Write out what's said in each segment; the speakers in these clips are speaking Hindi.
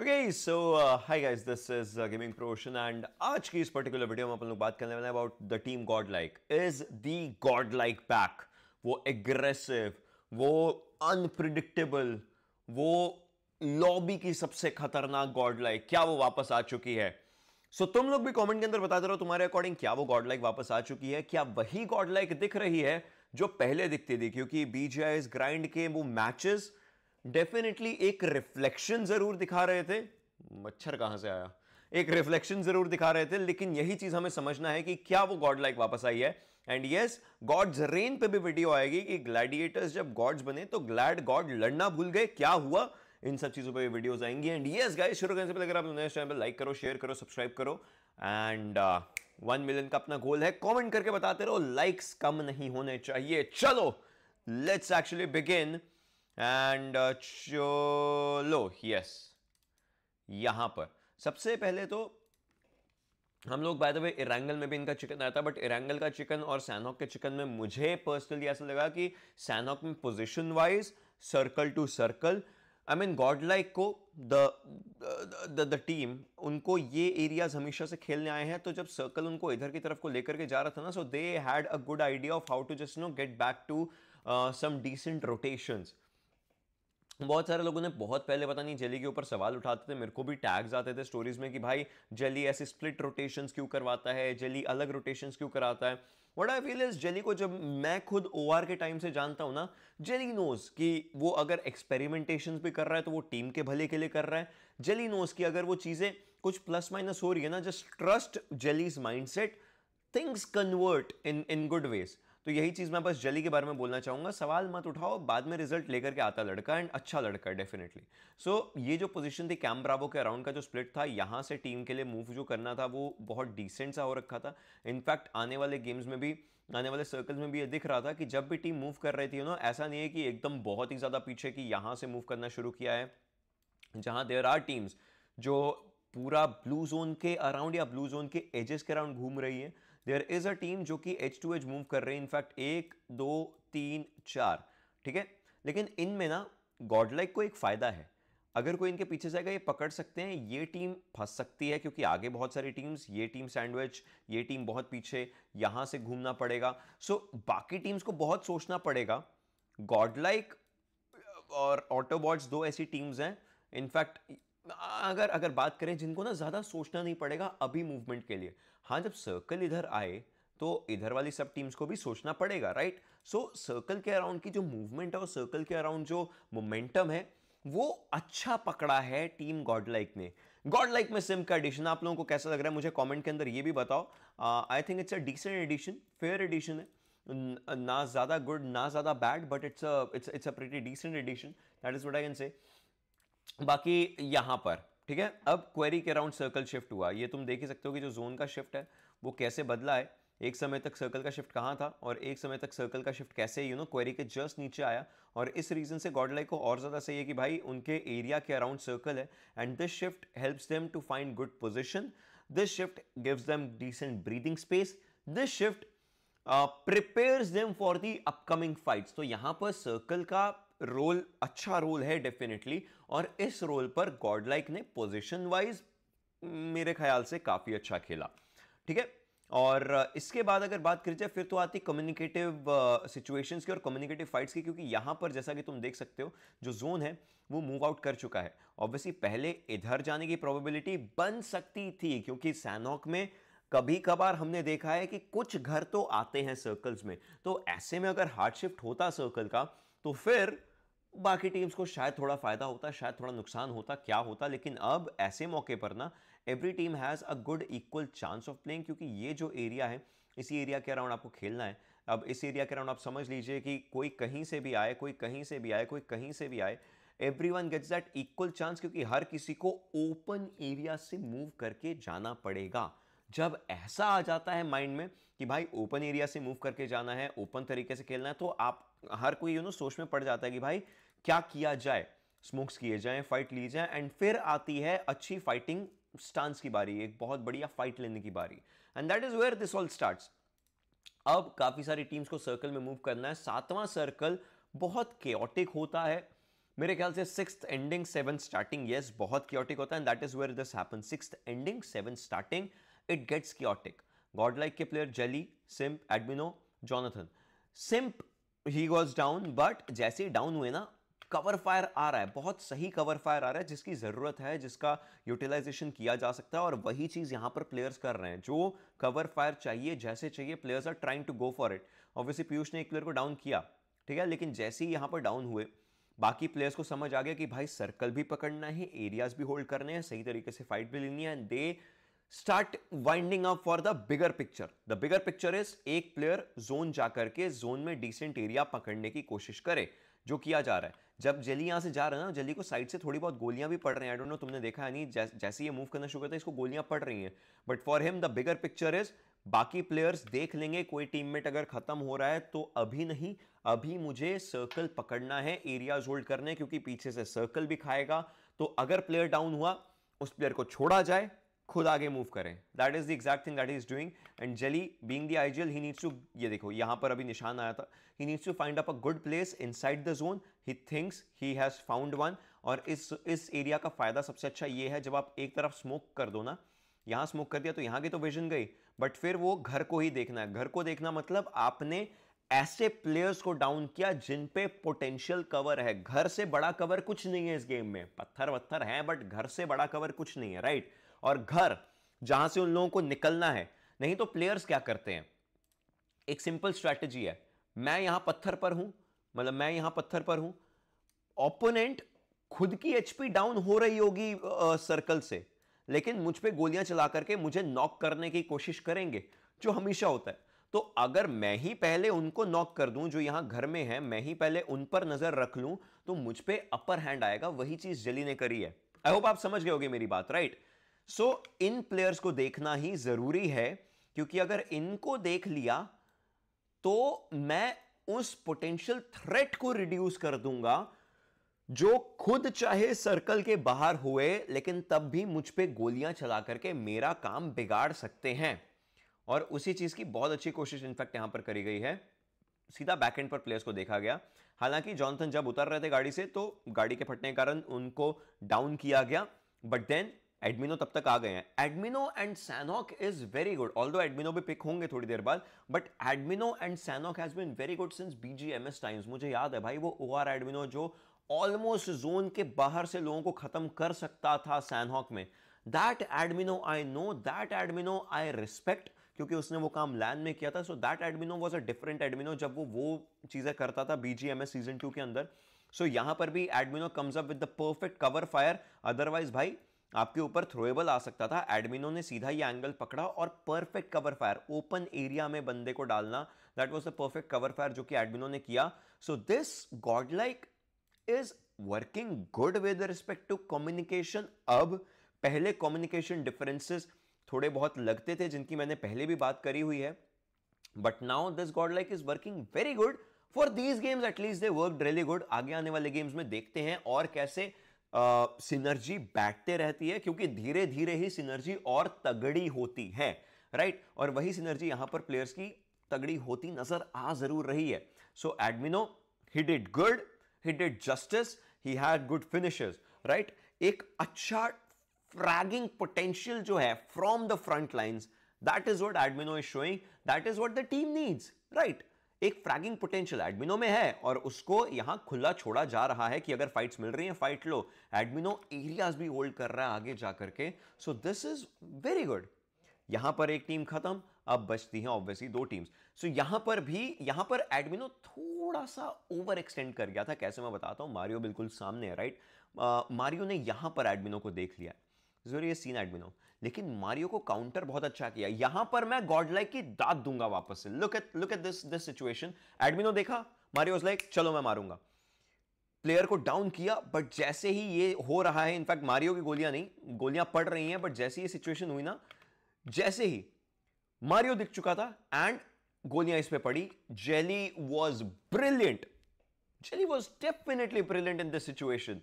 Okay so hi guys this is gaming प्रोशन एंड आज की इस पर्टिकुलर वीडियो में अपन लोग बात करने वाले हैं about the team God like is the Godlike वो एग्रेसिव वो अनप्रिडिक्टेबल वो लॉबी की सबसे खतरनाक गॉड लाइक क्या वो वापस आ चुकी है सो so, तुम लोग भी कमेंट के अंदर बताते रहो तुम्हारे अकॉर्डिंग क्या वो गॉड लाइक वापस आ चुकी है क्या वही गॉड लाइक दिख रही है जो पहले दिखती थी क्योंकि बीजीआईएस ग्राइंड के वो मैचेस डेफिनेटली एक रिफ्लेक्शन जरूर दिखा रहे थे मच्छर कहां से आया एक रिफ्लेक्शन जरूर दिखा रहे थे लेकिन यही चीज हमें समझना है कि क्या वो गॉड लाइक वापस आई है एंड यस गॉड्स रेन पे भी वीडियो आएगी कि ग्लैडिएटर्स जब गॉड्स बने तो ग्लैड गॉड लड़ना भूल गए क्या हुआ इन सब चीजों पर भी वीडियोस आएंगी एंड यस गाइस शुरू करने से पहले अगर आप नए चैनल पर लाइक करो शेयर करो सब्सक्राइब करो एंड वन मिलियन का अपना गोल है कमेंट करके बताते रहो लाइक्स कम नहीं होने चाहिए चलो let's actually begin and uh, चलो यस यहां पर सबसे पहले तो हम लोग बाय द वे इरांगल में भी इनका चिकन आया था बट इरांगल का चिकन और सैनॉक के चिकन में मुझे पर्सनली ऐसा लगा कि सैनॉक में position wise circle to circle I mean Godlike को द द टीम उनको ये एरियाज हमेशा से खेलने आए हैं तो जब सर्कल उनको इधर की तरफ को लेकर के जा रहा था ना so they had a good idea of how to just know get back to some decent rotations बहुत सारे लोगों ने बहुत पहले पता नहीं जेली के ऊपर सवाल उठाते थे मेरे को भी टैग्स आते थे स्टोरीज में कि भाई जेली ऐसे स्प्लिट रोटेशंस क्यों करवाता है जेली अलग रोटेशंस क्यों कराता है what I feel is Jelly को जब मैं खुद ओ के टाइम से जानता हूँ ना जेली नोज कि वो अगर एक्सपेरिमेंटेशन भी कर रहा है तो वो टीम के भले के लिए कर रहा है जेली नोज कि अगर वो चीज़ें कुछ प्लस माइनस हो रही है ना just trust Jelly's mind set things convert in in good ways तो यही चीज़ मैं बस जली के बारे में बोलना चाहूंगा सवाल मत उठाओ बाद में रिजल्ट लेकर के आता लड़का एंड अच्छा लड़का डेफिनेटली सो so, ये जो पोजीशन थी कैम ब्रावो के अराउंड का जो स्प्लिट था यहाँ से टीम के लिए मूव जो करना था वो बहुत डिसेंट सा हो रखा था इनफैक्ट आने वाले गेम्स में भी आने वाले सर्कल्स में भी ये दिख रहा था कि जब भी टीम मूव कर रही थी ना ऐसा नहीं है कि एकदम बहुत ही ज़्यादा पीछे की यहाँ से मूव करना शुरू किया है जहाँ देर आर टीम्स जो पूरा ब्लू जोन के अराउंड या ब्लू जोन के एजेस के अराउंड घूम रही है देयर इज अ टीम जो कि एच टू एच मूव कर रही हैं इनफैक्ट एक दो तीन चार ठीक है लेकिन इनमें ना गॉडलाइक को एक फ़ायदा है अगर कोई इनके पीछे जाएगा ये पकड़ सकते हैं ये टीम फंस सकती है क्योंकि आगे बहुत सारी टीम्स ये टीम सैंडविच ये टीम बहुत पीछे यहां से घूमना पड़ेगा सो so, बाकी टीम्स को बहुत सोचना पड़ेगा गॉडलाइक और ऑटोबॉट्स दो ऐसी टीम्स हैं इनफैक्ट अगर अगर बात करें जिनको ना ज़्यादा सोचना नहीं पड़ेगा अभी मूवमेंट के लिए हाँ जब सर्कल इधर आए तो इधर वाली सब टीम्स को भी सोचना पड़ेगा राइट सो सर्कल के अराउंड की जो मूवमेंट है और सर्कल के अराउंड जो मोमेंटम है वो अच्छा पकड़ा है टीम गॉड लाइक ने गॉड लाइक में सिम का एडिशन आप लोगों को कैसा लग रहा है मुझे कमेंट के अंदर ये भी बताओ I think it's a decent addition fair addition है ना ज़्यादा गुड ना ज़्यादा bad but it's it's it's a pretty decent addition that is what I can say बाकी यहां पर ठीक है अब क्वेरी के अराउंड सर्कल शिफ्ट हुआ ये तुम देख ही सकते हो कि जो जोन का शिफ्ट है वो कैसे बदला है एक समय तक सर्कल का शिफ्ट कहाँ था और एक समय तक सर्कल का शिफ्ट कैसे यू नो क्वेरी के जस्ट नीचे आया और इस रीजन से गॉडलाइक को और ज़्यादा सही है कि भाई उनके एरिया के अराउंड सर्कल है and this shift helps them to find good position this shift gives them decent breathing space this shift prepares them for the upcoming fights तो यहाँ पर सर्कल का रोल अच्छा रोल है डेफिनेटली और इस रोल पर गॉडलाइक ने पोजिशन वाइज मेरे ख्याल से काफ़ी अच्छा खेला ठीक है और इसके बाद अगर बात करी जाए फिर तो आती कम्युनिकेटिव सिचुएशंस uh, की और कम्युनिकेटिव फाइट्स की क्योंकि यहां पर जैसा कि तुम देख सकते हो जो जोन है वो मूव आउट कर चुका है ऑब्वियसली पहले इधर जाने की प्रोबेबिलिटी बन सकती थी क्योंकि सैनॉक में कभी कभार हमने देखा है कि कुछ घर तो आते हैं सर्कल्स में तो ऐसे में अगर हार्डशिफ्ट होता सर्कल का तो फिर बाकी टीम्स को शायद थोड़ा फ़ायदा होता शायद थोड़ा नुकसान होता क्या होता लेकिन अब ऐसे मौके पर ना every team has a good equal chance of playing क्योंकि ये जो एरिया है इसी एरिया के अराउंड आपको खेलना है अब इस एरिया के अराउंड आप समझ लीजिए कि कोई कहीं से भी आए कोई कहीं से भी आए कोई कहीं से भी आए everyone gets that equal chance क्योंकि हर किसी को ओपन एरिया से मूव करके जाना पड़ेगा जब ऐसा आ जाता है माइंड में कि भाई ओपन एरिया से मूव करके जाना है ओपन तरीके से खेलना है तो आप हर कोई यू नो सोच में पड़ जाता है कि भाई क्या किया जाए स्मोक्स किए जाए फाइट ली जाए एंड फिर आती है अच्छी फाइटिंग स्टांस की बारी एक बहुत बढ़िया फाइट लेने की बारी and that is where this all start अब काफ़ी सारी टीम्स को सर्कल में मूव करना है सातवां सर्कल बहुत केटिक होता है मेरे ख्याल से six ending seven starting yes बहुत क्योटिक होता है and that is where this happen six ending seven starting it gets chaotic God Like के player Jelly simp Admino Jonathan simp he was down but जैसे ही डाउन हुए ना कवर फायर आ रहा है बहुत सही कवर फायर आ रहा है जिसकी ज़रूरत है जिसका यूटिलाइजेशन किया जा सकता है और वही चीज़ यहां पर प्लेयर्स कर रहे हैं जो कवर फायर चाहिए जैसे चाहिए players are trying to go for it obviously Piyush ने एक प्लेयर को डाउन किया ठीक है लेकिन जैसे ही यहाँ पर डाउन हुए बाकी प्लेयर्स को समझ आ गया कि भाई सर्कल भी पकड़ना है एरियाज भी होल्ड करने हैं सही तरीके से फाइट भी लेनी है and they start winding up for the bigger picture the bigger picture is एक प्लेयर जोन जाकर के जोन में डिसेंट एरिया पकड़ने की कोशिश करे जो किया जा रहा है जब जली यहाँ से जा रहा है ना जली को साइड से थोड़ी बहुत गोलियां भी पड़ रही हैं आई डोंट नो तुमने देखा है नहीं जै, जैसे ये मूव करना शुरू करता है इसको गोलियां पड़ रही हैं but for him the bigger picture is बाकी प्लेयर्स देख लेंगे कोई टीममेट अगर खत्म हो रहा है तो अभी नहीं अभी मुझे सर्कल पकड़ना है एरियाज होल्ड करने क्योंकि पीछे से सर्कल भी खाएगा तो अगर प्लेयर डाउन हुआ उस प्लेयर को छोड़ा जाए खुद आगे मूव करें that is the exact thing that is doing and Jelly being the ideal he needs to ये देखो यहाँ पर अभी निशान आया था he needs to find up a good place inside the zone he thinks he has found one और इस इस एरिया का फ़ायदा सबसे अच्छा ये है जब आप एक तरफ स्मोक कर दो ना यहाँ स्मोक कर दिया तो यहाँ की तो विजन गई बट फिर वो घर को ही देखना है घर को देखना मतलब आपने ऐसे प्लेयर्स को डाउन किया जिन पे पोटेंशियल कवर है घर से बड़ा कवर कुछ नहीं है इस गेम में पत्थर वत्थर है बट घर से बड़ा कवर कुछ नहीं है राइट right? और घर जहां से उन लोगों को निकलना है नहीं तो प्लेयर्स क्या करते हैं एक सिंपल स्ट्रैटेजी है मैं यहां पत्थर पर हूं मतलब मैं यहां पत्थर पर हूं ओपोनेंट खुद की एचपी डाउन हो रही होगी सर्कल से लेकिन मुझ पे गोलियां चला करके मुझे नॉक करने की कोशिश करेंगे जो हमेशा होता है तो अगर मैं ही पहले उनको नॉक कर दूं जो यहां घर में है मैं ही पहले उन पर नजर रख लूं तो मुझ पे अपर हैंड आएगा वही चीज जली ने करी है आई होप आप समझ गए होगे मेरी बात राइट सो so, इन प्लेयर्स को देखना ही जरूरी है क्योंकि अगर इनको देख लिया तो मैं उस पोटेंशियल थ्रेट को रिड्यूस कर दूंगा जो खुद चाहे सर्कल के बाहर हुए लेकिन तब भी मुझ पे गोलियां चला करके मेरा काम बिगाड़ सकते हैं और उसी चीज की बहुत अच्छी कोशिश इनफैक्ट यहां पर करी गई है सीधा बैक एंड पर प्लेयर्स को देखा गया हालांकि जॉनसन जब उतर रहे थे गाड़ी से तो गाड़ी के फटने के कारण उनको डाउन किया गया बट देन एडमिनो तब तक आ गए हैं Admino and Sanhok is very good although Admino भी पिक होंगे थोड़ी देर बाद but Admino and Sanhok has been very good since BGMS times मुझे याद है भाई वो ओ आर एडमिनो जो ऑलमोस्ट जोन के बाहर से लोगों को खत्म कर सकता था सैनहॉक में that Admino I know that Admino I respect क्योंकि उसने वो काम लैन में किया था so that Admino was a different Admino जब वो वो चीज़ें करता था बीजीएमएस सीजन टू के अंदर सो so, यहां पर भी Admino comes up with the perfect cover fire otherwise भाई आपके ऊपर थ्रोएबल आ सकता था एडमिनों ने सीधा ये एंगल पकड़ा और perfect cover fire open area में बंदे को डालना that was the perfect cover fire जो कि एडमिनों ने किया so this God like is working good with respect to communication अब पहले कम्युनिकेशन डिफरेंसेस थोड़े बहुत लगते थे जिनकी मैंने पहले भी बात करी हुई है but now this God like is working very good for these games at least they work really good आगे आने वाले गेम्स में देखते हैं और कैसे सिनर्जी बैठते रहती है क्योंकि धीरे धीरे ही सिनर्जी और तगड़ी होती है राइट और वही सिनर्जी यहां पर प्लेयर्स की तगड़ी होती नजर आ जरूर रही है so Admino he did good he did justice he had good finishes right एक अच्छा फ्रैगिंग पोटेंशियल जो है from the front lines that is what Admino is showing that is what the team needs right एक फ्रैगिंग पोटेंशियल एडमिनो में है और उसको यहां खुला छोड़ा जा रहा है कि अगर फाइट्स मिल रही हैं फाइट लो एडमिनो एरियाज भी होल्ड कर रहा है आगे जा करके so this is very good यहां पर एक टीम खत्म अब बचती हैं ऑब्वियसली दो टीम्स सो यहां पर भी यहां पर एडमिनो थोड़ा सा ओवर एक्सटेंड कर गया था कैसे मैं बताता हूं मारियो बिल्कुल सामने है राइट मारियो ने यहां पर एडमिनो को देख लिया जरूरी सीन एडमिनो लेकिन मारियो को काउंटर बहुत अच्छा किया यहां पर मैं गॉड लाइक की दाद दूंगा वापस से look at look at this this situation Admino देखा मारियो लाइक चलो मैं मारूंगा प्लेयर को डाउन किया बट जैसे ही ये हो रहा है इनफैक्ट मारियो की गोलियां नहीं गोलियां पड़ रही हैं बट जैसे ये सिचुएशन हुई ना जैसे ही मारियो दिख चुका था एंड गोलियां इस पर पड़ी Jelly was brilliant Jelly was definitely brilliant in this situation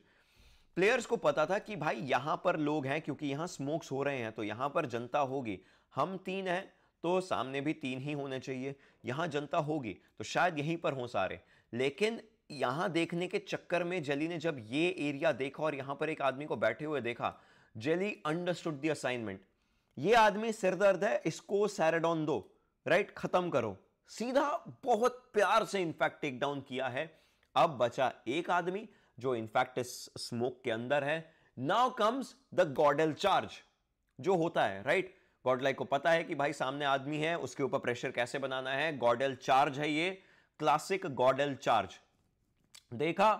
players को पता था कि भाई यहां पर लोग हैं क्योंकि यहां स्मोक्स हो रहे हैं तो यहां पर जनता होगी हम तीन हैं तो सामने भी तीन ही होने चाहिए यहां जनता होगी तो शायद यहीं पर हों सारे लेकिन यहां देखने के चक्कर में जली ने जब ये एरिया देखा और यहां पर एक आदमी को बैठे हुए देखा जली अंडरस्टूड द असाइनमेंट ये आदमी सिरदर्द है इसको सैरेडॉन दो राइट खत्म करो सीधा बहुत प्यार से इनफैक्ट टेकडाउन डाउन किया है अब बचा एक आदमी जो इनफैक्ट इस स्मोक के अंदर है now comes the GodL charge जो होता है राइट right? गॉडलाइक को पता है कि भाई सामने आदमी है उसके ऊपर प्रेशर कैसे बनाना है गॉडल चार्ज है ये क्लासिक गॉडल चार्ज देखा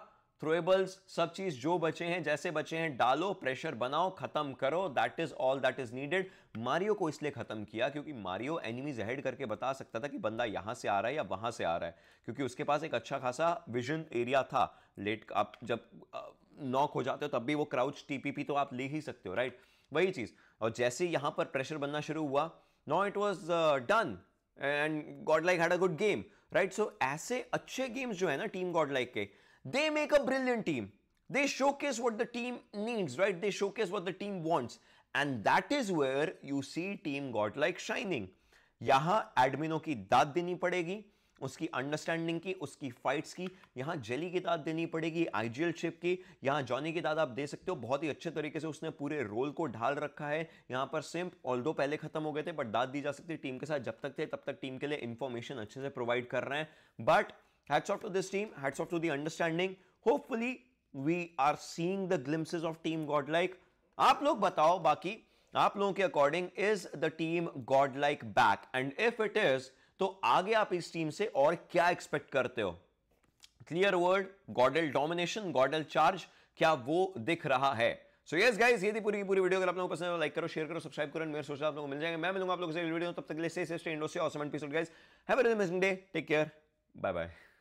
थ्रोएबल्स सब चीज जो बचे हैं जैसे बचे हैं डालो प्रेशर बनाओ खत्म करो that is all that is needed Mario को इसलिए खत्म किया क्योंकि मारियो एनिमीज हेड करके बता सकता था कि बंदा यहां से आ रहा है या वहां से आ रहा है क्योंकि उसके पास एक अच्छा खासा विजन एरिया था लेट आप जब नॉक हो जाते हो तब भी वो क्राउच टीपीपी तो आप ले ही सकते हो राइट वही चीज और जैसे यहां पर प्रेशर बनना शुरू हुआ no it was done and God Like had a good game right so ऐसे अच्छे गेम्स जो है ना टीम गॉड लाइक के They make a brilliant team. They showcase what the team needs, right? They showcase what the team wants. And that is where you see team got like shining. यहां एडमिनों की दाद देनी पड़ेगी उसकी अंडरस्टैंडिंग की उसकी फाइट्स की यहाँ जेली की दाद देनी पड़ेगी आईजीएल शिप की यहां जॉनी की दाद आप दे सकते हो बहुत ही अच्छे तरीके से उसने पूरे रोल को ढाल रखा है यहां पर सिम्प ऑल पहले खत्म हो गए थे बट दाद दी जा सकती टीम के साथ जब तक थे तब तक टीम के लिए इन्फॉर्मेशन अच्छे से प्रोवाइड कर रहे हैं but hats off to this team, hats off to the understanding. Hopefully, we are seeing the glimpses of team godlike. आप लोग बताओ बाकी आप लोगों के according is the team God Like back and if it is तो आगे आप इस टीम से और क्या एक्सपेक्ट करते हो clear word GodL domination GodL charge क्या वो दिख रहा है सो यस गाइस ये थी पूरी पूरी वीडियो अगर आप लोगों को पसंद है लाइक तो करो शेयर करो सब्सक्राइब करो मेरे सोचा आप लोगों को मिल जाएंगे मैं मिलूंगा आप लोगों से वीडियो तब तक के लिए से से स्टे इंडो से awesome and peace guys have a amazing day take care bye bye